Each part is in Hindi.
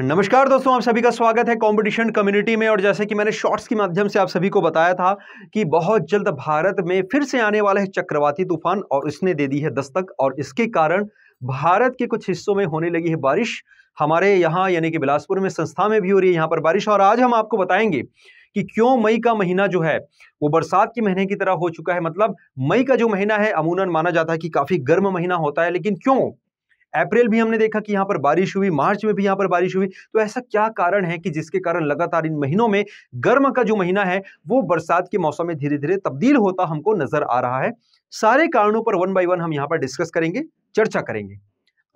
नमस्कार दोस्तों आप सभी का स्वागत है कंपटीशन कम्युनिटी में और जैसे कि मैंने शॉर्ट्स के माध्यम से आप सभी को बताया था कि बहुत जल्द भारत में फिर से आने वाला है चक्रवाती तूफान और इसने दे दी है दस्तक और इसके कारण भारत के कुछ हिस्सों में होने लगी है बारिश हमारे यहाँ यानी कि बिलासपुर में संस्था में भी हो रही है यहाँ पर बारिश और आज हम आपको बताएंगे कि क्यों मई का महीना जो है वो बरसात के महीने की तरह हो चुका है मतलब मई का जो महीना है अमूनन माना जाता है कि काफ़ी गर्म महीना होता है लेकिन क्यों अप्रैल भी हमने देखा कि यहाँ पर बारिश हुई मार्च में भी यहाँ पर बारिश हुई तो ऐसा क्या कारण है कि जिसके कारण लगातार इन महीनों में गर्म का जो महीना है वो बरसात के मौसम में धीरे धीरे तब्दील होता हमको नजर आ रहा है सारे कारणों पर वन बाई वन हम यहाँ पर डिस्कस करेंगे चर्चा करेंगे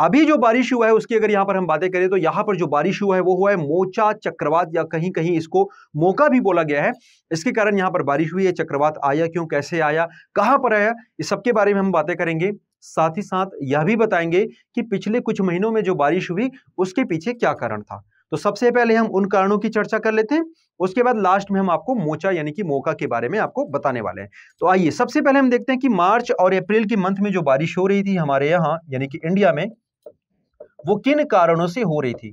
अभी जो बारिश हुआ है उसकी अगर यहाँ पर हम बातें करें तो यहाँ पर जो बारिश हुआ है वो हुआ है मोचा चक्रवात या कहीं कहीं इसको मौका भी बोला गया है इसके कारण यहाँ पर बारिश हुई है चक्रवात आया क्यों कैसे आया कहाँ पर आया इस सबके बारे में हम बातें करेंगे साथ ही साथ यह भी बताएंगे कि पिछले कुछ महीनों में जो बारिश हुई उसके पीछे क्या कारण था तो सबसे पहले हम उन कारणों की चर्चा कर लेते हैं उसके बाद लास्ट में हम आपको मोचा यानी कि मोका के बारे में आपको बताने वाले हैं तो आइए सबसे पहले हम देखते हैं कि मार्च और अप्रैल के मंथ में जो बारिश हो रही थी हमारे यहाँ यानी कि इंडिया में वो किन कारणों से हो रही थी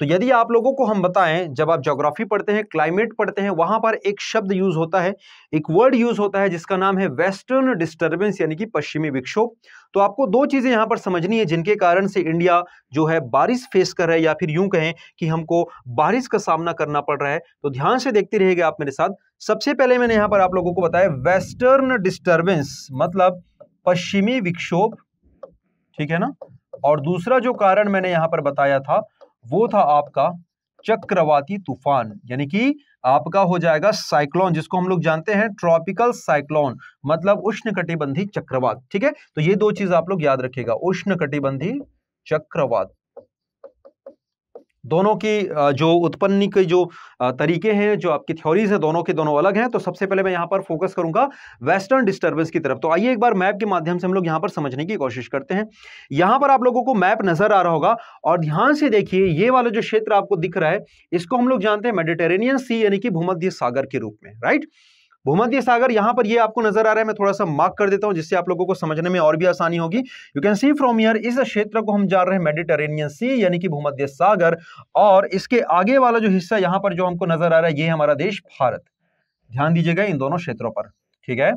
तो यदि आप लोगों को हम बताएं जब आप जोग्राफी पढ़ते हैं क्लाइमेट पढ़ते हैं वहां पर एक शब्द यूज होता है एक वर्ड यूज होता है जिसका नाम है वेस्टर्न डिस्टर्बेंस यानी कि पश्चिमी विक्षोभ तो आपको दो चीजें यहां पर समझनी है जिनके कारण से इंडिया जो है बारिश फेस कर रहा है या फिर यूं कहें कि हमको बारिश का सामना करना पड़ रहा है तो ध्यान से देखते रहिएगा आप मेरे साथ सबसे पहले मैंने यहां पर आप लोगों को बताया वेस्टर्न डिस्टर्बेंस मतलब पश्चिमी विक्षोभ ठीक है ना और दूसरा जो कारण मैंने यहां पर बताया था वो था आपका चक्रवाती तूफान यानी कि आपका हो जाएगा साइक्लोन जिसको हम लोग जानते हैं ट्रॉपिकल साइक्लोन मतलब उष्ण कटिबंधी चक्रवात ठीक है तो ये दो चीज आप लोग याद रखेगा उष्ण कटिबंधी चक्रवात दोनों की जो उत्पन्नी के जो तरीके हैं जो आपकी थ्योरीज हैं दोनों के दोनों अलग हैं तो सबसे पहले मैं यहाँ पर फोकस करूंगा वेस्टर्न डिस्टर्बेंस की तरफ तो आइए एक बार मैप के माध्यम से हम लोग यहाँ पर समझने की कोशिश करते हैं यहाँ पर आप लोगों को मैप नज़र आ रहा होगा और ध्यान से देखिए ये वाला जो क्षेत्र आपको दिख रहा है इसको हम लोग जानते हैं मेडिटेरेनियन सी यानी कि भूमध्य सागर के रूप में राइट भूमध्य सागर यहां पर ये आपको नजर आ रहा है मैं थोड़ा सा मार्क कर देता हूं जिससे आप लोगों को समझने में और भी आसानी होगी यू कैन सी फ्रॉम यर इस क्षेत्र को हम जान रहे हैं मेडिटेरेनियन सी यानी कि भूमध्य सागर और इसके आगे वाला जो हिस्सा यहां पर जो हमको नजर आ रहा है ये हमारा देश भारत ध्यान दीजिएगा इन दोनों क्षेत्रों पर ठीक है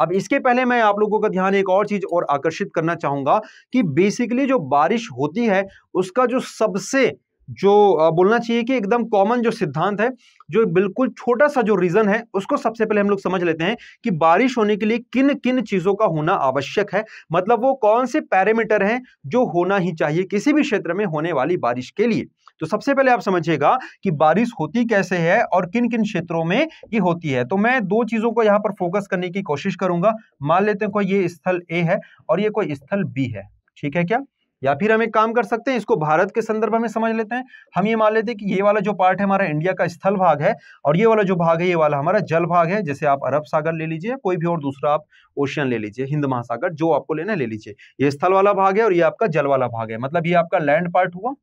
अब इसके पहले मैं आप लोगों का ध्यान एक और चीज और आकर्षित करना चाहूंगा कि बेसिकली जो बारिश होती है उसका जो सबसे जो बोलना चाहिए कि एकदम कॉमन जो सिद्धांत है जो बिल्कुल छोटा सा जो रीज़न है उसको सबसे पहले हम लोग समझ लेते हैं कि बारिश होने के लिए किन किन चीज़ों का होना आवश्यक है मतलब वो कौन से पैरामीटर हैं जो होना ही चाहिए किसी भी क्षेत्र में होने वाली बारिश के लिए तो सबसे पहले आप समझिएगा कि बारिश होती कैसे है और किन किन क्षेत्रों में ये होती है तो मैं दो चीज़ों को यहाँ पर फोकस करने की कोशिश करूंगा मान लेते हैं कोई ये स्थल ए है और ये कोई स्थल बी है ठीक है क्या या फिर हम एक काम कर सकते हैं इसको भारत के संदर्भ में समझ लेते हैं हम ये मान लेते हैं कि ये वाला जो पार्ट है हमारा इंडिया का स्थल भाग है और ये वाला जो भाग है ये वाला हमारा जल भाग है जैसे आप अरब सागर ले लीजिए कोई भी और दूसरा आप ओशियन ले लीजिए हिंद महासागर जो आपको लेना ले लीजिए ये स्थल वाला भाग है और ये आपका जल वाला भाग है मतलब ये आपका लैंड पार्ट हुआ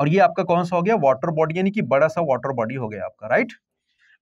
और ये आपका कौन सा हो गया वाटर बॉडी यानी कि बड़ा सा वाटर बॉडी हो गया आपका राइट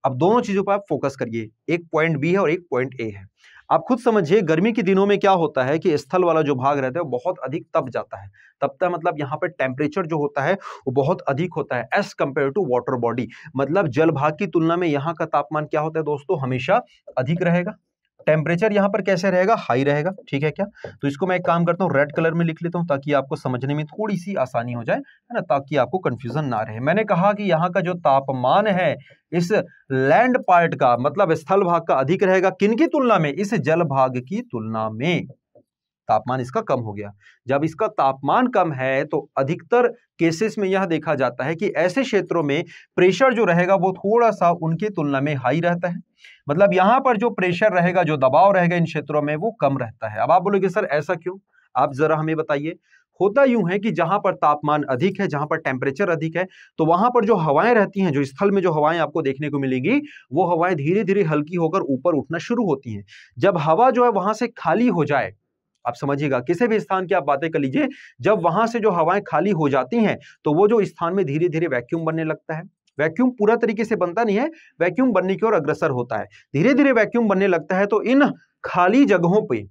अब दोनों चीज़ों पर आप फोकस करिए एक पॉइंट बी है और एक पॉइंट ए है आप खुद समझिए गर्मी के दिनों में क्या होता है कि स्थल वाला जो भाग रहता है वो बहुत अधिक तप जाता है तपता मतलब यहाँ पर टेम्परेचर जो होता है वो बहुत अधिक होता है as compared to water body मतलब जल भाग की तुलना में यहाँ का तापमान क्या होता है दोस्तों हमेशा अधिक रहेगा टेम्परेचर यहाँ पर कैसे रहेगा हाई रहेगा ठीक है क्या तो इसको मैं एक काम करता हूँ रेड कलर में लिख लेता हूँ ताकि आपको समझने में थोड़ी सी आसानी हो जाए है ना ताकि आपको कन्फ्यूजन ना रहे मैंने कहा कि यहाँ का जो तापमान है इस लैंड पार्ट का मतलब स्थल भाग का अधिक रहेगा किन की तुलना में इस जल भाग की तुलना में तापमान इसका कम हो गया जब इसका तापमान कम है तो अधिकतर केसेस में यह देखा जाता है कि ऐसे क्षेत्रों में प्रेशर जो रहेगा वो थोड़ा सा उनकी तुलना में हाई रहता है मतलब यहाँ पर जो प्रेशर रहेगा जो दबाव रहेगा इन क्षेत्रों में वो कम रहता है अब आप बोलोगे सर ऐसा क्यों आप जरा हमें बताइए होता यूं है कि जहां पर तापमान अधिक है जहां पर टेम्परेचर अधिक है तो वहां पर जो हवाएं रहती हैं जो स्थल में जो हवाएं आपको देखने को मिलेंगी वो हवाएं धीरे धीरे हल्की होकर ऊपर उठना शुरू होती हैं जब हवा जो है वहां से खाली हो जाए आप समझिएगा किसी भी स्थान की आप बातें कर लीजिए जब वहां से जो हवाएं खाली हो जाती हैं तो वो जो स्थान में धीरे धीरे वैक्यूम बनने लगता है वैक्यूम पूरा तरीके से बनता नहीं है वैक्यूम बनने की ओर अग्रसर होता है धीरे धीरे वैक्यूम बनने लगता है तो इन खाली जगहों पर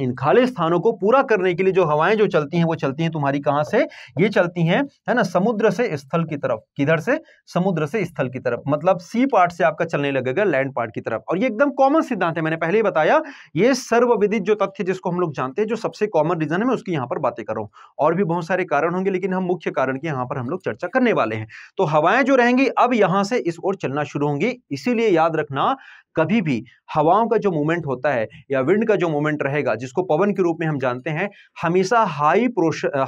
इन खाली स्थानों को पूरा करने के लिए जो हवाएं जो चलती हैं वो चलती हैं तुम्हारी कहां से ये चलती हैं है ना समुद्र से स्थल की तरफ किधर से समुद्र से स्थल की तरफ मतलब सी पार्ट से आपका चलने लगेगा लैंड पार्ट की तरफ और ये एकदम कॉमन सिद्धांत है मैंने पहले ही बताया ये सर्वविदित जो तथ्य जिसको हम लोग जानते हैं जो सबसे कॉमन रीजन है मैं उसकी यहाँ पर बातें कर रहा हूँ और भी बहुत सारे कारण होंगे लेकिन हम मुख्य कारण की यहाँ पर हम लोग चर्चा करने वाले हैं तो हवाएं जो रहेंगी अब यहाँ से इस ओर चलना शुरू होंगी इसीलिए याद रखना कभी भी हवाओं का जो मूवमेंट होता है या विंड का जो मूवमेंट रहेगा जिसको पवन के रूप में हम जानते हैं हमेशा हाई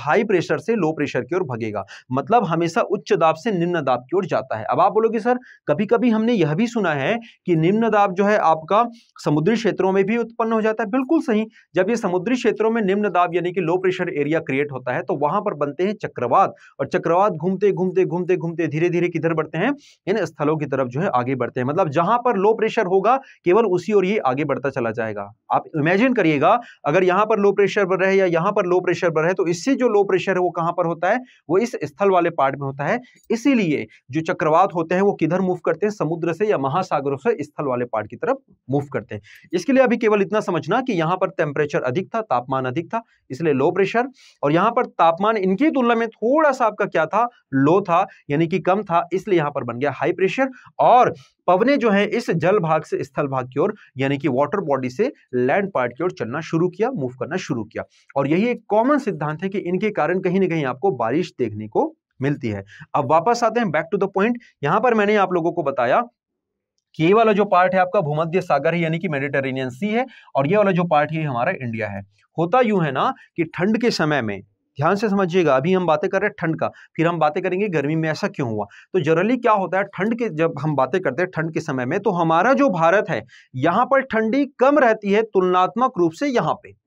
हाई प्रेशर से लो प्रेशर की ओर भगेगा मतलब हमेशा उच्च दाब से निम्न दाब की ओर जाता है अब आप बोलोगे सर कभी कभी हमने यह भी सुना है कि निम्न दाब जो है आपका समुद्री क्षेत्रों में भी उत्पन्न हो जाता है बिल्कुल सही जब ये समुद्री क्षेत्रों में निम्न दाब यानी कि लो प्रेशर एरिया क्रिएट होता है तो वहां पर बनते हैं चक्रवात और चक्रवात घूमते घूमते घूमते घूमते धीरे धीरे किधर बढ़ते हैं इन स्थलों की तरफ जो है आगे बढ़ते हैं मतलब जहां पर लो प्रेशर होगा केवल उसी और ये आगे बढ़ता चला जाएगा आप इमेजिन करिएगा अगर यहां पर लो प्रेशर बढ़ रहे या यहां पर लो प्रेशर बढ़ रहे तो इससे जो लो प्रेशर है वो कहां पर होता है वो इस स्थल वाले पार्ट में होता है इसीलिए जो चक्रवात होते हैं वो किधर मूव करते हैं समुद्र से या महासागरों से स्थल वाले पार्ट की तरफ मूव करते हैं इसके लिए अभी केवल इतना समझना कि यहां पर टेम्परेचर अधिक था तापमान अधिक था इसलिए लो प्रेशर और यहां पर तापमान इनकी तुलना में थोड़ा सा आपका क्या था लो था यानी कि कम था इसलिए यहां पर बन गया हाई प्रेशर और पवने जो है इस जल भाग से स्थल भाग की ओर यानी कि वाटर बॉडी से लैंड पार्ट की ओर चलना शुरू किया मूव करना शुरू किया और यही एक कॉमन सिद्धांत है कि इनके कारण कहीं ना कहीं आपको बारिश देखने को मिलती है अब वापस आते हैं बैक टू द पॉइंट यहां पर मैंने आप लोगों को बताया कि ये वाला जो पार्ट है आपका भूमध्य सागर है यानी कि मेडिटेरेनियन सी है और ये वाला जो पार्ट है हमारा इंडिया है होता यूं है ना कि ठंड के समय में ध्यान से समझिएगा अभी हम बातें कर रहे हैं ठंड का फिर हम बातें करेंगे गर्मी में ऐसा क्यों हुआ तो जनरली क्या होता है ठंड के जब हम बातें करते हैं ठंड के समय में तो हमारा जो भारत है यहाँ पर ठंडी कम रहती है तुलनात्मक रूप से यहाँ पे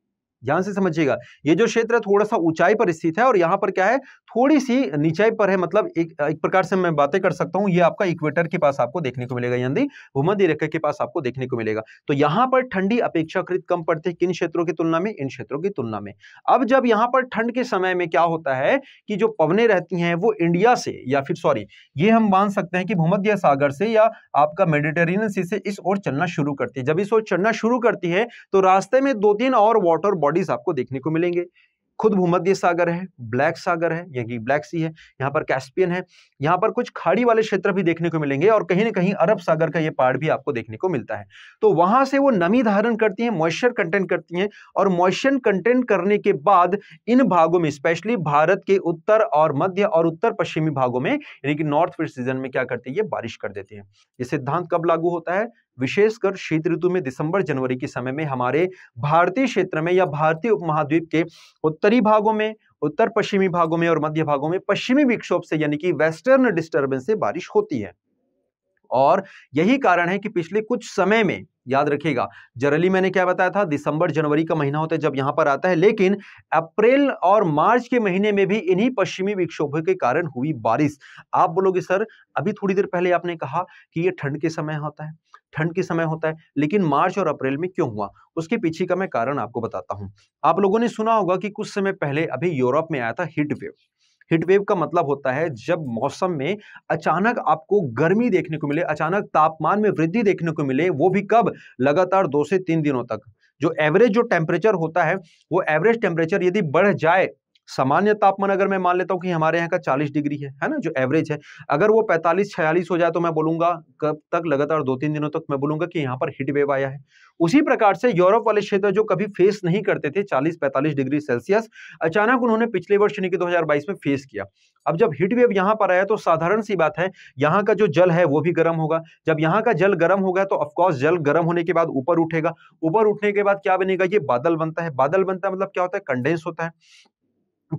ध्यान से समझिएगा ये जो क्षेत्र है थोड़ा सा ऊंचाई पर स्थित है और यहाँ पर क्या है थोड़ी सी नीचाई पर है मतलब एक एक प्रकार से मैं बातें कर सकता हूँ ये आपका इक्वेटर के पास आपको देखने को मिलेगा यानी भूमध्य रेखा के पास आपको देखने को मिलेगा तो यहाँ पर ठंडी अपेक्षाकृत कम पड़ती है किन क्षेत्रों की तुलना में इन क्षेत्रों की तुलना में अब जब यहाँ पर ठंड के समय में क्या होता है कि जो पवने रहती हैं वो इंडिया से या फिर सॉरी ये हम मान सकते हैं कि भूमध्य सागर से या आपका मेडिटेरियन सी से इस ओर चलना शुरू करती है जब इस ओर चलना शुरू करती है तो रास्ते में दो तीन और वाटर बॉडीज आपको देखने को मिलेंगे खुद भूमध्य सागर है ब्लैक सागर है यानी ब्लैक सी है यहाँ पर कैस्पियन है यहाँ पर कुछ खाड़ी वाले क्षेत्र भी देखने को मिलेंगे और कहीं ना कहीं अरब सागर का ये पहाड़ भी आपको देखने को मिलता है तो वहां से वो नमी धारण करती हैं मॉइस्चर कंटेंट करती हैं और मॉइस्चर कंटेंट करने के बाद इन भागों में स्पेशली भारत के उत्तर और मध्य और उत्तर पश्चिमी भागों में यानी कि नॉर्थ वेस्ट सीजन में क्या करती है ये बारिश कर देती है ये सिद्धांत कब लागू होता है विशेषकर शीत ऋतु में दिसंबर जनवरी के समय में हमारे भारतीय क्षेत्र में या भारतीय उपमहाद्वीप के उत्तरी भागों में उत्तर पश्चिमी भागों में और मध्य भागों में पश्चिमी विक्षोभ से यानी कि वेस्टर्न डिस्टर्बेंस से बारिश होती है और यही कारण है कि पिछले कुछ समय में याद रखिएगा जरली मैंने क्या बताया था दिसंबर जनवरी का महीना होता है जब यहां पर आता है लेकिन अप्रैल और मार्च के महीने में भी इन्हीं पश्चिमी विक्षोभों के कारण हुई बारिश आप बोलोगे सर अभी थोड़ी देर पहले आपने कहा कि ये ठंड के समय होता है ठंड के समय होता है लेकिन मार्च और अप्रैल में क्यों हुआ उसके पीछे का मैं कारण आपको बताता हूँ आप लोगों ने सुना होगा कि कुछ समय पहले अभी यूरोप में आया था हिटवेव वेव का मतलब होता है जब मौसम में अचानक आपको गर्मी देखने को मिले अचानक तापमान में वृद्धि देखने को मिले वो भी कब लगातार दो से तीन दिनों तक जो एवरेज जो टेम्परेचर होता है वो एवरेज टेम्परेचर यदि बढ़ जाए सामान्य तापमान अगर मैं मान लेता हूँ कि हमारे यहाँ का 40 डिग्री है है ना जो एवरेज है अगर वो 45 46 हो जाए तो मैं बोलूंगा कब तक लगातार दो तीन दिनों तक मैं बोलूंगा कि यहाँ पर हीट वेव आया है उसी प्रकार से यूरोप वाले क्षेत्र जो कभी फेस नहीं करते थे 40-45 डिग्री सेल्सियस अचानक उन्होंने पिछले वर्ष यानी कि दो में फेस किया अब जब हीट वेव यहाँ पर आया तो साधारण सी बात है यहाँ का जो जल है वो भी गर्म होगा जब यहाँ का जल गर्म होगा तो ऑफकोर्स जल गर्म होने के बाद ऊपर उठेगा ऊपर उठने के बाद क्या बनेगा ये बादल बनता है बादल बनता है मतलब क्या होता है कंडेंस होता है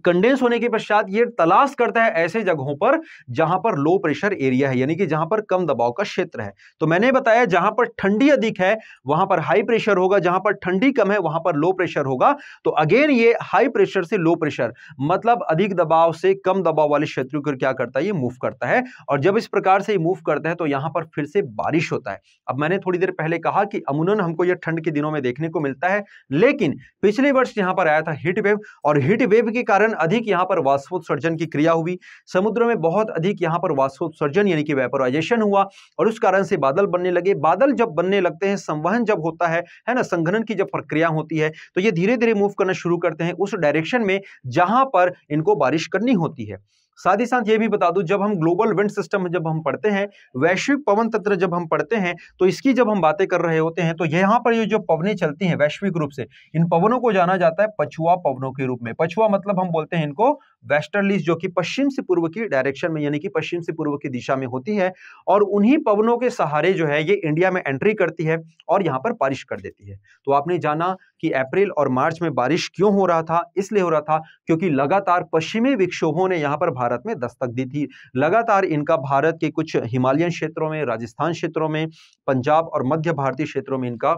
कंडेंस होने के पश्चात ये तलाश करता है ऐसे जगहों पर जहां पर लो प्रेशर एरिया है यानी कि जहां पर कम दबाव का क्षेत्र है तो मैंने बताया जहां पर ठंडी अधिक है वहां पर हाई प्रेशर होगा जहां पर ठंडी कम है वहां पर लो प्रेशर होगा तो अगेन ये हाई प्रेशर से लो प्रेशर मतलब अधिक दबाव से कम दबाव वाले क्षेत्रों को क्या करता है ये मूव करता है और जब इस प्रकार से मूव करता है तो यहां पर फिर से बारिश होता है अब मैंने थोड़ी देर पहले कहा कि अमूनन हमको यह ठंड के दिनों में देखने को मिलता है लेकिन पिछले वर्ष यहां पर आया था हीट और हीट के कारण कारण अधिक यहाँ पर वाष्पोत्सर्जन की क्रिया हुई समुद्र में बहुत अधिक यहाँ पर वाष्पोत्सर्जन यानी कि वेपोराइजेशन हुआ और उस कारण से बादल बनने लगे बादल जब बनने लगते हैं संवहन जब होता है है ना संघनन की जब प्रक्रिया होती है तो ये धीरे धीरे मूव करना शुरू करते हैं उस डायरेक्शन में जहाँ पर इनको बारिश करनी होती है साथ ही साथ ये भी बता दूं जब हम ग्लोबल विंड सिस्टम जब हम पढ़ते हैं वैश्विक पवन तंत्र जब हम पढ़ते हैं तो इसकी जब हम बातें कर रहे होते हैं तो यहाँ पर ये जो पवने चलती हैं वैश्विक रूप से इन पवनों को जाना जाता है पछुआ पवनों के रूप में पछुआ मतलब हम बोलते हैं इनको वेस्टर्लीज जो कि पश्चिम से पूर्व की डायरेक्शन में यानी कि पश्चिम से पूर्व की दिशा में होती है और उन्हीं पवनों के सहारे जो है ये इंडिया में एंट्री करती है और यहाँ पर बारिश कर देती है तो आपने जाना कि अप्रैल और मार्च में बारिश क्यों हो रहा था इसलिए हो रहा था क्योंकि लगातार पश्चिमी विक्षोभों ने यहाँ पर भारत में दस्तक दी थी लगातार इनका भारत के कुछ हिमालयन क्षेत्रों में राजस्थान क्षेत्रों में पंजाब और मध्य भारतीय क्षेत्रों में इनका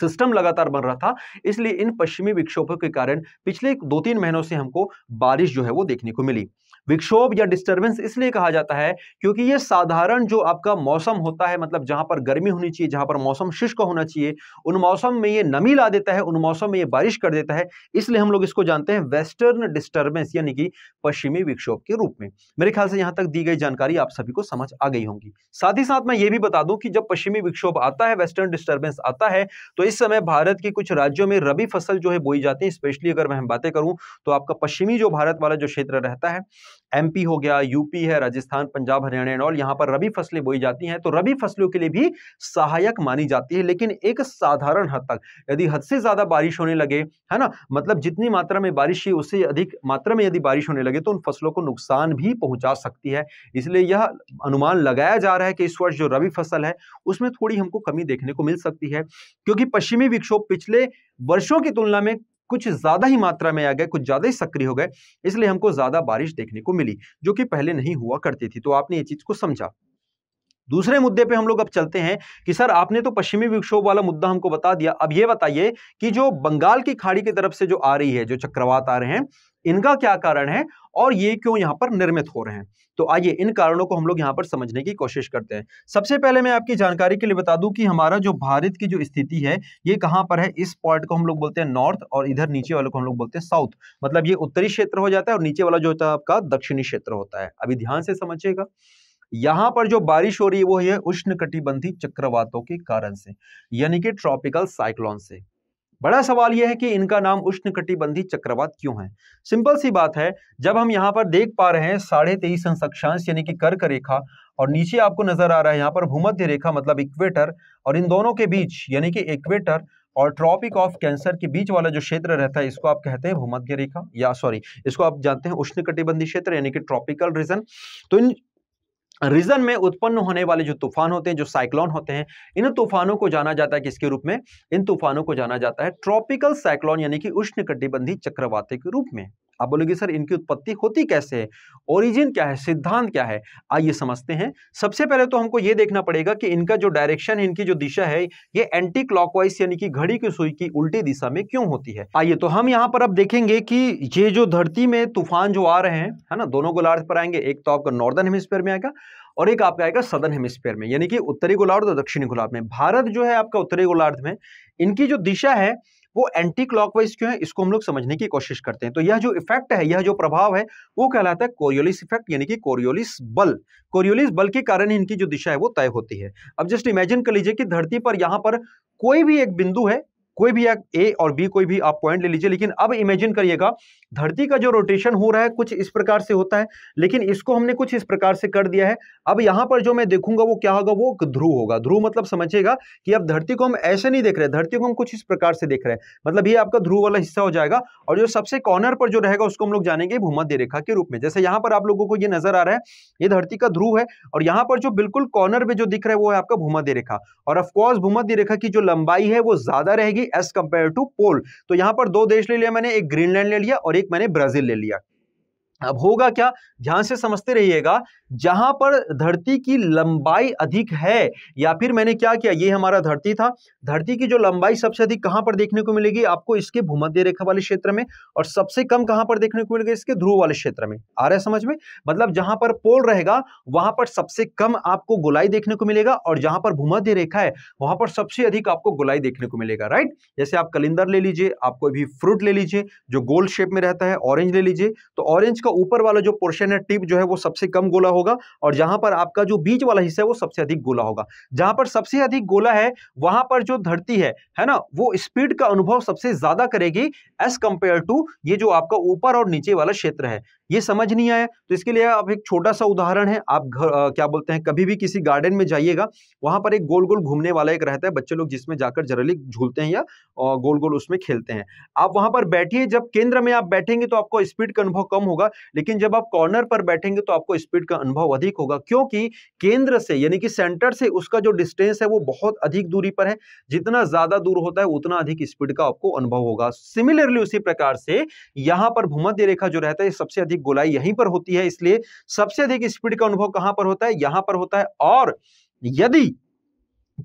सिस्टम लगातार बन रहा था इसलिए इन पश्चिमी विक्षोभों के कारण पिछले दो तीन महीनों से हमको बारिश जो है वो देखने को मिली विक्षोभ या डिस्टर्बेंस इसलिए कहा जाता है क्योंकि ये साधारण जो आपका मौसम होता है मतलब जहां पर गर्मी होनी चाहिए जहां पर मौसम शुष्क होना चाहिए उन मौसम में ये नमी ला देता है उन मौसम में ये बारिश कर देता है इसलिए हम लोग इसको जानते हैं वेस्टर्न डिस्टर्बेंस यानी कि पश्चिमी विक्षोभ के रूप में मेरे ख्याल से यहां तक दी गई जानकारी आप सभी को समझ आ गई होंगी साथ ही साथ मैं ये भी बता दूं कि जब पश्चिमी विक्षोभ आता है वेस्टर्न डिस्टर्बेंस आता है तो इस समय भारत के कुछ राज्यों में रबी फसल जो है बोई जाती है स्पेशली अगर मैं बातें करूं तो आपका पश्चिमी जो भारत वाला जो क्षेत्र रहता है एमपी हो गया यूपी है राजस्थान पंजाब हरियाणा एंड ऑल यहाँ पर रबी फसलें बोई जाती हैं तो रबी फसलों के लिए भी सहायक मानी जाती है लेकिन एक साधारण हद तक यदि हद से ज़्यादा बारिश होने लगे है ना मतलब जितनी मात्रा में बारिश है उससे अधिक मात्रा में यदि बारिश होने लगे तो उन फसलों को नुकसान भी पहुँचा सकती है इसलिए यह अनुमान लगाया जा रहा है कि इस वर्ष जो रबी फसल है उसमें थोड़ी हमको कमी देखने को मिल सकती है क्योंकि पश्चिमी विक्षोभ पिछले वर्षों की तुलना में कुछ ज़्यादा ही मात्रा में आ गए कुछ ज़्यादा ही सक्रिय हो गए इसलिए हमको ज़्यादा बारिश देखने को मिली जो कि पहले नहीं हुआ करती थी तो आपने ये चीज़ को समझा दूसरे मुद्दे पे हम लोग अब चलते हैं कि सर आपने तो पश्चिमी विक्षोभ वाला मुद्दा हमको बता दिया अब ये बताइए कि जो बंगाल की खाड़ी की तरफ से जो आ रही है जो चक्रवात आ रहे हैं इनका क्या कारण है और ये क्यों यहाँ पर निर्मित हो रहे हैं तो आइए इन कारणों को हम लोग यहाँ पर समझने की कोशिश करते हैं सबसे पहले मैं आपकी जानकारी के लिए बता दूं कि हमारा जो भारत की जो स्थिति है ये कहाँ पर है इस पॉइंट को हम लोग बोलते हैं नॉर्थ और इधर नीचे वाले को हम लोग बोलते हैं साउथ मतलब ये उत्तरी क्षेत्र हो जाता है और नीचे वाला जो होता है आपका दक्षिणी क्षेत्र होता है अभी ध्यान से समझिएगा यहां पर जो बारिश हो रही है वो है उष्ण कटिबंधी चक्रवातों के कारण से यानी कि ट्रॉपिकल साइक्लोन से बड़ा सवाल यह है कि इनका नाम उष्ण कटिबंधी चक्रवात क्यों है सिंपल सी बात है जब हम यहाँ पर देख पा रहे हैं साढ़े तेईस अंशक्षांश यानी कि कर्क रेखा और नीचे आपको नजर आ रहा है यहाँ पर भूमध्य रेखा मतलब इक्वेटर और इन दोनों के बीच यानी कि इक्वेटर और ट्रॉपिक ऑफ कैंसर के बीच वाला जो क्षेत्र रहता है इसको आप कहते हैं भूमध्य रेखा या सॉरी इसको आप जानते हैं उष्ण कटिबंधी क्षेत्र यानी कि ट्रॉपिकल रीजन तो इन रीजन में उत्पन्न होने वाले जो तूफान होते हैं जो साइक्लोन होते हैं इन तूफानों को जाना जाता है किसके रूप में इन तूफानों को जाना जाता है ट्रॉपिकल साइक्लोन यानी कि उष्ण कटिबंधी चक्रवाते के रूप में आप बोलोगे सर इनकी उत्पत्ति होती कैसे है ओरिजिन क्या है सिद्धांत क्या है आइए समझते हैं सबसे पहले तो हमको ये देखना पड़ेगा कि इनका जो डायरेक्शन है इनकी जो दिशा है ये एंटी क्लॉकवाइज यानी कि घड़ी की सुई की उल्टी दिशा में क्यों होती है आइए तो हम यहाँ पर अब देखेंगे कि ये जो धरती में तूफान जो आ रहे हैं है ना दोनों गोलार्थ पर आएंगे एक तो आपका नॉर्दर्न हेमिस्फेयर में आएगा और एक आपका आएगा सदर्न हेमिस्फेयर में यानी कि उत्तरी गोलार्ध और दक्षिणी गोलार्ध में भारत जो है आपका उत्तरी गोलार्ध में इनकी जो दिशा है वो एंटी क्लॉकवाइज क्यों है इसको हम लोग समझने की कोशिश करते हैं तो यह जो इफेक्ट है यह जो प्रभाव है वो कहलाता है कोरियोलिस इफेक्ट यानी कि कोरियोलिस बल कोरियोलिस बल के कारण इनकी जो दिशा है वो तय होती है अब जस्ट इमेजिन कर लीजिए कि धरती पर यहाँ पर कोई भी एक बिंदु है कोई भी ए और बी कोई भी आप पॉइंट ले लीजिए लेकिन अब इमेजिन करिएगा धरती का जो रोटेशन हो रहा है कुछ इस प्रकार से होता है लेकिन इसको हमने कुछ इस प्रकार से कर दिया है अब यहां पर जो मैं देखूंगा वो क्या होगा वो ध्रुव होगा ध्रुव मतलब समझिएगा कि अब धरती को हम ऐसे नहीं देख रहे धरती को हम कुछ इस प्रकार से देख रहे हैं मतलब ये आपका ध्रुव वाला हिस्सा हो जाएगा और जो सबसे कॉर्नर पर जो रहेगा उसको हम लोग जानेंगे भूमध्य रेखा के रूप में जैसे यहां पर आप लोगों को यह नजर आ रहा है ये धरती का ध्रुव है और यहां पर जो बिल्कुल कॉर्नर में जो दिख रहा है वो है आपका भूमध्य रेखा और ऑफकोर्स भूमध्य रेखा की जो लंबाई है वो ज्यादा रहेगी एज कंपेयर टू पोल तो यहां पर दो देश ले लिया मैंने एक ग्रीनलैंड ले लिया और एक मैंने ब्राजील ले लिया अब होगा क्या ध्यान से समझते रहिएगा जहां पर धरती की लंबाई अधिक है या फिर मैंने क्या किया ये हमारा धरती था धरती की जो लंबाई सबसे अधिक कहां पर देखने को मिलेगी आपको इसके भूमध्य रेखा वाले क्षेत्र में और सबसे कम कहां पर देखने को मिलेगा इसके ध्रुव वाले क्षेत्र में आ रहा है समझ में मतलब जहां पर पोल रहेगा वहां पर सबसे कम आपको गुलाई देखने को मिलेगा और जहां पर भूमध्य रेखा है वहां पर सबसे अधिक आपको गुलाई देखने को मिलेगा राइट जैसे आप कलिंदर ले लीजिए आप कोई भी फ्रूट ले लीजिए जो गोल्ड शेप में रहता है ऑरेंज ले लीजिए तो ऑरेंज इसका ऊपर वाला जो पोर्शन है टिप जो है वो सबसे कम गोला होगा और जहां पर आपका जो बीच वाला हिस्सा है वो सबसे अधिक गोला होगा जहां पर सबसे अधिक गोला है वहां पर जो धरती है है ना वो स्पीड का अनुभव सबसे ज्यादा करेगी एज कंपेयर टू ये जो आपका ऊपर और नीचे वाला क्षेत्र है ये समझ नहीं आया तो इसके लिए आप एक छोटा सा उदाहरण है आप घर क्या बोलते हैं कभी भी किसी गार्डन में जाइएगा वहां पर एक गोल गोल घूमने वाला एक रहता है बच्चे लोग जिसमें जाकर जरली झूलते हैं या गोल गोल उसमें खेलते हैं आप वहां पर बैठिए जब केंद्र में आप बैठेंगे तो आपको स्पीड का अनुभव कम होगा लेकिन जब आप कॉर्नर पर बैठेंगे तो आपको स्पीड का अनुभव अधिक होगा क्योंकि केंद्र से यानी कि सेंटर से उसका जो डिस्टेंस है वो बहुत अधिक दूरी पर है जितना ज़्यादा दूर होता है उतना अधिक स्पीड का आपको अनुभव होगा सिमिलरली उसी प्रकार से यहाँ पर भूमध्य रेखा जो रहता है सबसे अधिक गोलाई यहीं पर होती है इसलिए सबसे अधिक स्पीड का अनुभव कहां पर होता है यहां पर होता है और यदि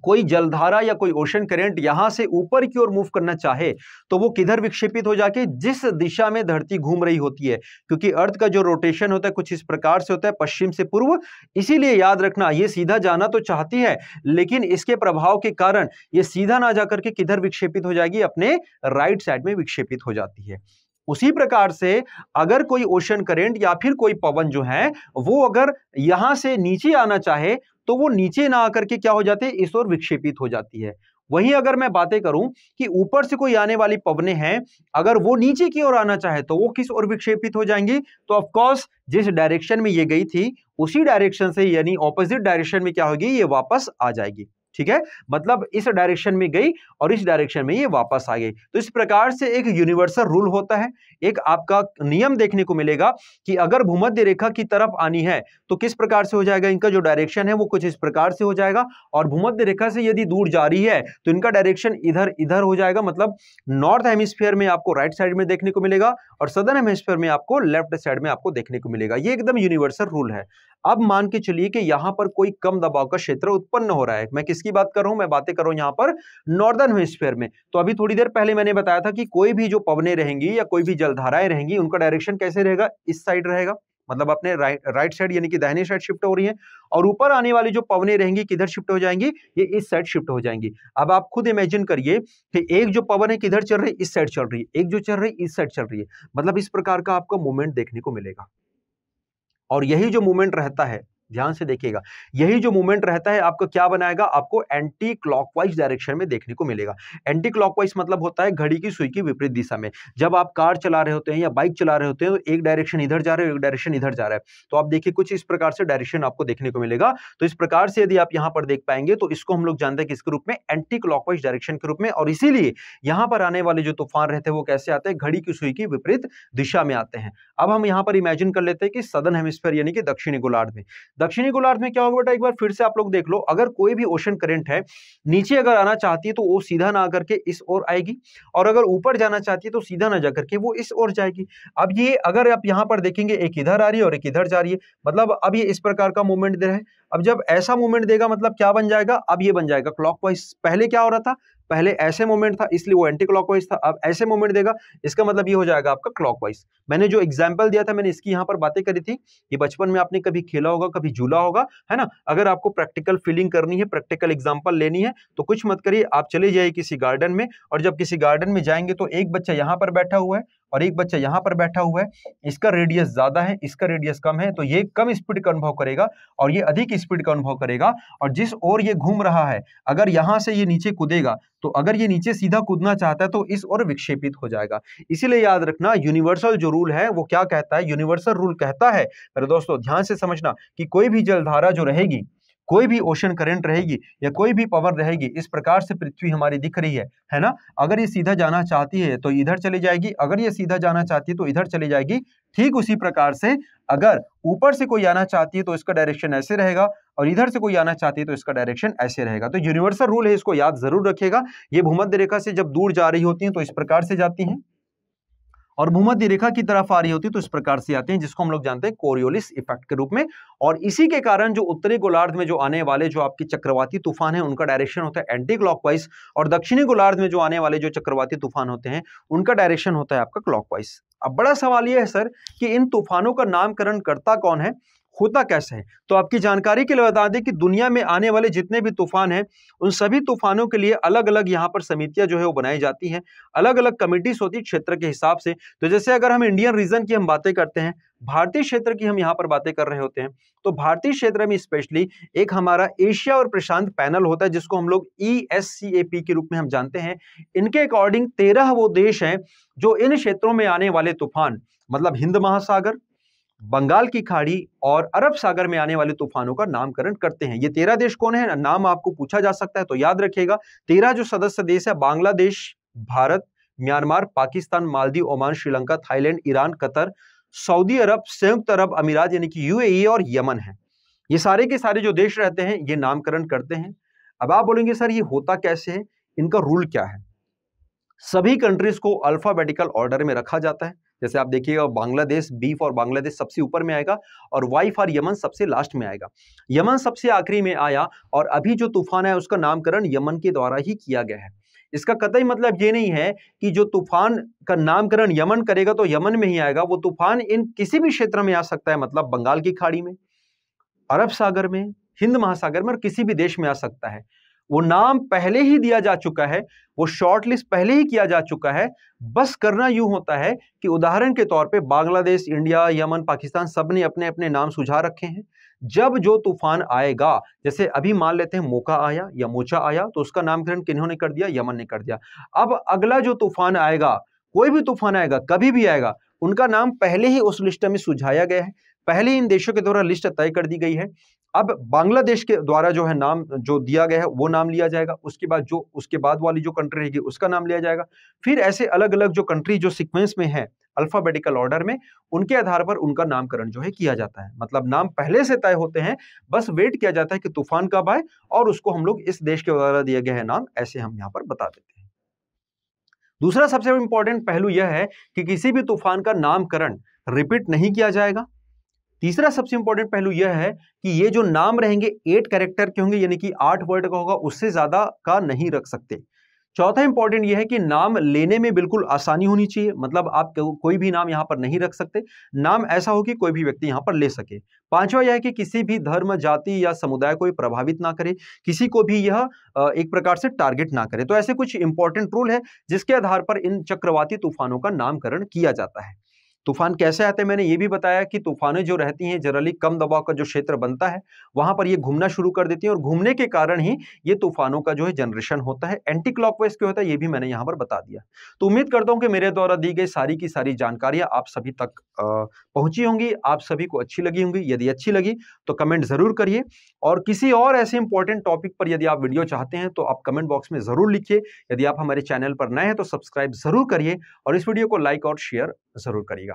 कोई जलधारा या कोई ओशन करंट यहां से ऊपर की ओर मूव करना चाहे तो वो किधर विक्षेपित हो जाके जिस दिशा में धरती घूम रही होती है क्योंकि अर्थ का जो रोटेशन होता है कुछ इस प्रकार से होता है पश्चिम से पूर्व इसीलिए याद रखना ये सीधा जाना तो चाहती है लेकिन इसके प्रभाव के कारण ये सीधा ना जाकर के किधर विक्षेपित हो जाएगी अपने राइट साइड में विक्षेपित हो जाती है उसी प्रकार से अगर कोई ओशन करेंट या फिर कोई पवन जो है वो अगर यहां से नीचे आना चाहे तो वो नीचे ना आकर के क्या हो जाते इस ओर विक्षेपित हो जाती है वहीं अगर मैं बातें करूं कि ऊपर से कोई आने वाली पवने हैं अगर वो नीचे की ओर आना चाहे तो वो किस ओर विक्षेपित हो जाएंगी तो ऑफकोर्स जिस डायरेक्शन में ये गई थी उसी डायरेक्शन से यानी ऑपोजिट डायरेक्शन में क्या होगी ये वापस आ जाएगी ठीक है मतलब इस डायरेक्शन में गई और इस डायरेक्शन में ये वापस आ गई तो इस प्रकार से एक यूनिवर्सल रूल होता है एक आपका नियम देखने को मिलेगा कि अगर भूमध्य रेखा की तरफ आनी है तो किस प्रकार से हो जाएगा इनका जो डायरेक्शन है वो कुछ इस प्रकार से हो जाएगा और भूमध्य रेखा से यदि दूर जा रही है तो इनका डायरेक्शन इधर इधर हो जाएगा मतलब नॉर्थ हेमिस्फेयर में आपको राइट साइड में देखने को मिलेगा और सदर हेमिस्फेयर में आपको लेफ्ट साइड में आपको देखने को मिलेगा ये एकदम यूनिवर्सल रूल है अब मान के चलिए कि यहाँ पर कोई कम दबाव का क्षेत्र उत्पन्न हो रहा है मैं किसकी बात कर रहा हूं मैं बातें कर रहा हूं यहां पर नॉर्दर्न हेमिस्फेयर में तो अभी थोड़ी देर पहले मैंने बताया था कि कोई भी जो पवने रहेंगी या कोई भी जलधाराएं रहेंगी उनका डायरेक्शन कैसे रहेगा इस साइड रहेगा मतलब अपने राइट राइट साइड यानी कि दाहिने साइड शिफ्ट हो रही है और ऊपर आने वाली जो पवने रहेंगी किधर शिफ्ट हो जाएंगी ये इस साइड शिफ्ट हो जाएंगी अब आप खुद इमेजिन करिए कि एक जो पवन है किधर चल रही है इस साइड चल रही है एक जो चल रही है इस साइड चल रही है मतलब इस प्रकार का आपका मूवमेंट देखने को मिलेगा और यही जो मूवमेंट रहता है ध्यान से देखिएगा यही जो मूवमेंट रहता है आपको क्या बनाएगा आपको एंटी क्लॉकवाइज डायरेक्शन में देखने को मिलेगा एंटी क्लॉकवाइज मतलब होता है घड़ी की सुई की विपरीत दिशा में जब आप कार चला रहे होते हैं या बाइक चला रहे होते हैं तो एक डायरेक्शन इधर जा रहे हो एक डायरेक्शन इधर जा रहा है तो आप देखिए कुछ इस प्रकार से डायरेक्शन आपको देखने को मिलेगा तो इस प्रकार से यदि आप यहाँ पर देख पाएंगे तो इसको हम लोग जानते हैं किसके रूप में एंटी क्लॉकवाइज डायरेक्शन के रूप में और इसीलिए यहाँ पर आने वाले जो तूफान रहते हैं वो कैसे आते हैं घड़ी की सुई की विपरीत दिशा में आते हैं अब हम यहाँ पर इमेजिन कर लेते हैं कि सदन हेमिस्फेयर यानी कि दक्षिणी गोलार्ध में दक्षिणी गोलार्ध में क्या होगा बेटा एक बार फिर से आप लोग देख लो अगर कोई भी ओशन करेंट है नीचे अगर आना चाहती है तो वो सीधा ना आकर के इस ओर आएगी और अगर ऊपर जाना चाहती है तो सीधा ना जाकर के वो इस ओर जाएगी अब ये अगर आप यहाँ पर देखेंगे एक इधर आ रही है और एक इधर जा रही है मतलब अब ये इस प्रकार का मूवमेंट दे रहा है अब जब ऐसा मूवमेंट देगा मतलब क्या बन जाएगा अब ये बन जाएगा क्लॉक पहले क्या हो रहा था पहले ऐसे मोमेंट था इसलिए वो एंटी क्लॉकवाइज था अब ऐसे मोमेंट देगा इसका मतलब ये हो जाएगा आपका क्लॉकवाइज मैंने जो एग्जाम्पल दिया था मैंने इसकी यहाँ पर बातें करी थी कि बचपन में आपने कभी खेला होगा कभी झूला होगा है ना अगर आपको प्रैक्टिकल फीलिंग करनी है प्रैक्टिकल एग्जाम्पल लेनी है तो कुछ मत करिए आप चले जाइए किसी गार्डन में और जब किसी गार्डन में जाएंगे तो एक बच्चा यहाँ पर बैठा हुआ है और एक बच्चा यहाँ पर बैठा हुआ है इसका रेडियस ज़्यादा है इसका रेडियस कम है तो ये कम स्पीड का अनुभव करेगा और ये अधिक स्पीड का अनुभव करेगा और जिस ओर ये घूम रहा है अगर यहाँ से ये नीचे कूदेगा तो अगर ये नीचे सीधा कूदना चाहता है तो इस ओर विक्षेपित हो जाएगा इसीलिए याद रखना यूनिवर्सल जो रूल है वो क्या कहता है यूनिवर्सल रूल कहता है मेरे दोस्तों ध्यान से समझना कि कोई भी जलधारा जो रहेगी कोई भी ओशन करंट रहेगी या कोई भी पावर रहेगी इस प्रकार से पृथ्वी हमारी दिख रही है है ना अगर ये सीधा जाना चाहती है तो इधर चली जाएगी अगर ये सीधा जाना चाहती है तो इधर चली जाएगी ठीक उसी प्रकार से अगर ऊपर से कोई आना चाहती है तो इसका डायरेक्शन ऐसे रहेगा और इधर से कोई आना चाहती है तो इसका डायरेक्शन ऐसे रहेगा तो यूनिवर्सल रूल है इसको याद जरूर रखिएगा ये भूमध्य रेखा से जब दूर जा रही होती है तो इस प्रकार से जाती है और भूमध्य रेखा की तरफ आ रही होती है तो इस प्रकार से आते हैं जिसको हम लोग जानते हैं कोरियोलिस इफेक्ट के रूप में और इसी के कारण जो उत्तरी गोलार्ध में जो आने वाले जो आपके चक्रवाती तूफान है उनका डायरेक्शन होता है एंटी क्लॉकवाइज और दक्षिणी गोलार्ध में जो आने वाले जो चक्रवाती तूफान होते हैं उनका डायरेक्शन होता है आपका क्लॉकवाइज अब बड़ा सवाल यह है सर कि इन तूफानों का नामकरण करता कौन है होता कैसे है तो आपकी जानकारी के लिए बता दें कि दुनिया में आने वाले जितने भी तूफान हैं उन सभी तूफानों के लिए अलग अलग यहाँ पर समितियाँ जो है वो बनाई जाती हैं अलग अलग कमिटीज होती है क्षेत्र के हिसाब से तो जैसे अगर हम इंडियन रीजन की हम बातें करते हैं भारतीय क्षेत्र की हम यहाँ पर बातें कर रहे होते हैं तो भारतीय क्षेत्र में स्पेशली एक हमारा एशिया और प्रशांत पैनल होता है जिसको हम लोग ई e के रूप में हम जानते हैं इनके अकॉर्डिंग तेरह वो देश हैं जो इन क्षेत्रों में आने वाले तूफान मतलब हिंद महासागर बंगाल की खाड़ी और अरब सागर में आने वाले तूफानों का नामकरण करते हैं ये तेरह देश कौन है नाम आपको पूछा जा सकता है तो याद रखिएगा तेरह जो सदस्य देश है Bangladesh Bharat Myanmar Pakistan Maldives Oman Sri Lanka Thailand Iran Qatar Saudi Arab संयुक्त अरब अमीरात यानी कि यूएई और यमन है ये सारे के सारे जो देश रहते हैं ये नामकरण करते हैं अब आप बोलेंगे सर ये होता कैसे है इनका रूल क्या है सभी कंट्रीज को अल्फाबेटिकल ऑर्डर में रखा जाता है जैसे आप देखिएगा बांग्लादेश बी फॉर बांग्लादेश सबसे ऊपर में आएगा और वाई फॉर यमन सबसे लास्ट में आएगा यमन सबसे आखिरी में आया और अभी जो तूफान है उसका नामकरण यमन के द्वारा ही किया गया है इसका कतई मतलब ये नहीं है कि जो तूफान का नामकरण यमन करेगा तो यमन में ही आएगा वो तूफान इन किसी भी क्षेत्र में आ सकता है मतलब बंगाल की खाड़ी में अरब सागर में हिंद महासागर में और किसी भी देश में आ सकता है वो नाम पहले ही दिया जा चुका है वो शॉर्ट लिस्ट पहले ही किया जा चुका है बस करना यूं होता है कि उदाहरण के तौर पे बांग्लादेश इंडिया यमन पाकिस्तान सब ने अपने अपने नाम सुझा रखे हैं जब जो तूफान आएगा जैसे अभी मान लेते हैं मोका आया या मोचा आया तो उसका नामकरण किन्हों ने कर दिया यमन ने कर दिया अब अगला जो तूफान आएगा कोई भी तूफान आएगा कभी भी आएगा उनका नाम पहले ही उस लिस्ट में सुझाया गया है पहले इन देशों के द्वारा लिस्ट तय कर दी गई है अब बांग्लादेश के द्वारा जो है नाम जो दिया गया है वो नाम लिया जाएगा उसके बाद जो उसके बाद वाली जो कंट्री रहेगी उसका नाम लिया जाएगा फिर ऐसे अलग अलग जो कंट्री जो सिक्वेंस में है अल्फाबेटिकल ऑर्डर में उनके आधार पर उनका नामकरण जो है किया जाता है मतलब नाम पहले से तय होते हैं बस वेट किया जाता है कि तूफान कब आए और उसको हम लोग इस देश के द्वारा दिया गया है नाम ऐसे हम यहाँ पर बता देते हैं दूसरा सबसे इंपॉर्टेंट पहलू यह है कि किसी भी तूफान का नामकरण रिपीट नहीं किया जाएगा तीसरा सबसे इंपॉर्टेंट पहलू यह है कि ये जो नाम रहेंगे एट कैरेक्टर के होंगे यानी कि आठ वर्ड का होगा उससे ज़्यादा का नहीं रख सकते चौथा इंपॉर्टेंट यह है कि नाम लेने में बिल्कुल आसानी होनी चाहिए मतलब आप कोई भी नाम यहाँ पर नहीं रख सकते नाम ऐसा हो कि कोई भी व्यक्ति यहाँ पर ले सके पांचवा यह है कि किसी भी धर्म जाति या समुदाय को प्रभावित ना करे किसी को भी यह एक प्रकार से टारगेट ना करे तो ऐसे कुछ इंपॉर्टेंट रूल है जिसके आधार पर इन चक्रवाती तूफानों का नामकरण किया जाता है तूफान कैसे आते हैं मैंने ये भी बताया कि तूफानें जो रहती हैं जनरली कम दबाव का जो क्षेत्र बनता है वहाँ पर ये घूमना शुरू कर देती हैं और घूमने के कारण ही ये तूफानों का जो है जनरेशन होता है एंटी क्लॉकवाइज क्यों होता है ये भी मैंने यहाँ पर बता दिया तो उम्मीद करता हूँ कि मेरे द्वारा दी गई सारी की सारी जानकारियाँ आप सभी तक पहुँची होंगी आप सभी को अच्छी लगी होंगी यदि अच्छी लगी तो कमेंट ज़रूर करिए और किसी और ऐसे इंपॉर्टेंट टॉपिक पर यदि आप वीडियो चाहते हैं तो आप कमेंट बॉक्स में ज़रूर लिखिए यदि आप हमारे चैनल पर नए हैं तो सब्सक्राइब ज़रूर करिए और इस वीडियो को लाइक और शेयर ज़रूर करिएगा